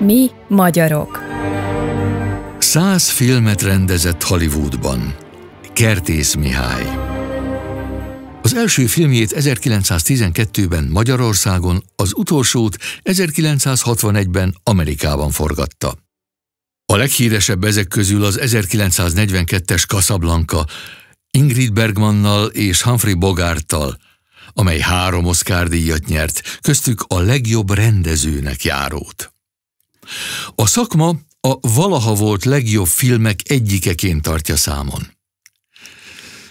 Mi magyarok. Száz filmet rendezett Hollywoodban. Kertész Mihály. Az első filmjét 1912-ben Magyarországon, az utolsót 1961-ben Amerikában forgatta. A leghíresebb ezek közül az 1942-es Casablanca, Ingrid Bergmannal és Humphrey Bogarttal, amely három Oscar díjat nyert, köztük a legjobb rendezőnek járót. A szakma a valaha volt legjobb filmek egyikeként tartja számon.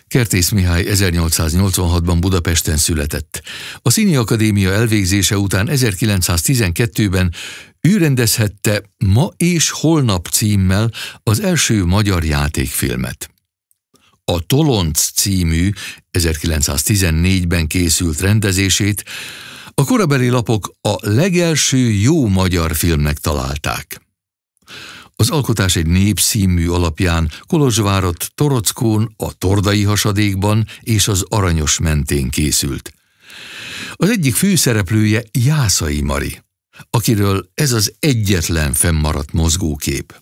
Kertész Mihály 1886-ban Budapesten született. A Színi Akadémia elvégzése után 1912-ben ő rendezhette Ma és Holnap címmel az első magyar játékfilmet. A Tolonc című 1914-ben készült rendezését a korabeli lapok a legelső jó magyar filmnek találták. Az alkotás egy népszímű alapján Kolozsvárat Torockón, a Tordai hasadékban és az Aranyos mentén készült. Az egyik főszereplője Jászai Mari, akiről ez az egyetlen fennmaradt mozgókép.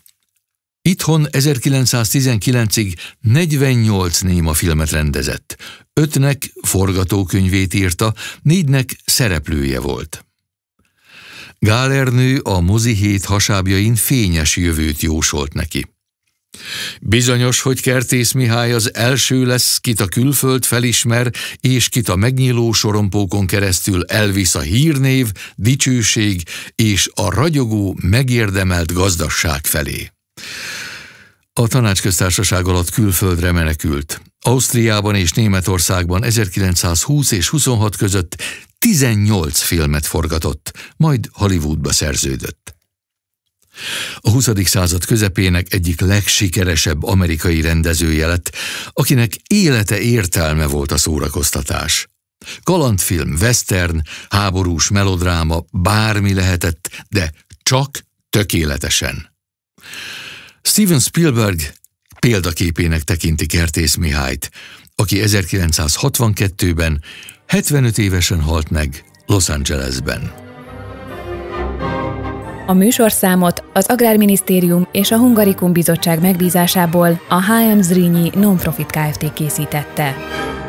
Itthon 1919-ig 48 néma filmet rendezett, ötnek forgatókönyvét írta, négynek szereplője volt. Gálernő a mozi hét hasábjain fényes jövőt jósolt neki. Bizonyos, hogy Kertész Mihály az első lesz, kit a külföld felismer, és kit a megnyíló sorompókon keresztül elvisz a hírnév, dicsőség és a ragyogó, megérdemelt gazdasság felé. A tanácsköztársaság alatt külföldre menekült. Ausztriában és Németországban 1920 és 26 között 18 filmet forgatott, majd Hollywoodba szerződött. A 20. század közepének egyik legsikeresebb amerikai rendezője lett, akinek élete értelme volt a szórakoztatás. Kalandfilm, western, háborús melodráma, bármi lehetett, de csak tökéletesen. Steven Spielberg példaképének tekinti Kertész Mihályt, aki 1962-ben 75 évesen halt meg Los Angelesben. A műsorszámot az Agrárminisztérium és a Hungarikum Bizottság megbízásából a HM Zrínyi Nonprofit Kft. készítette.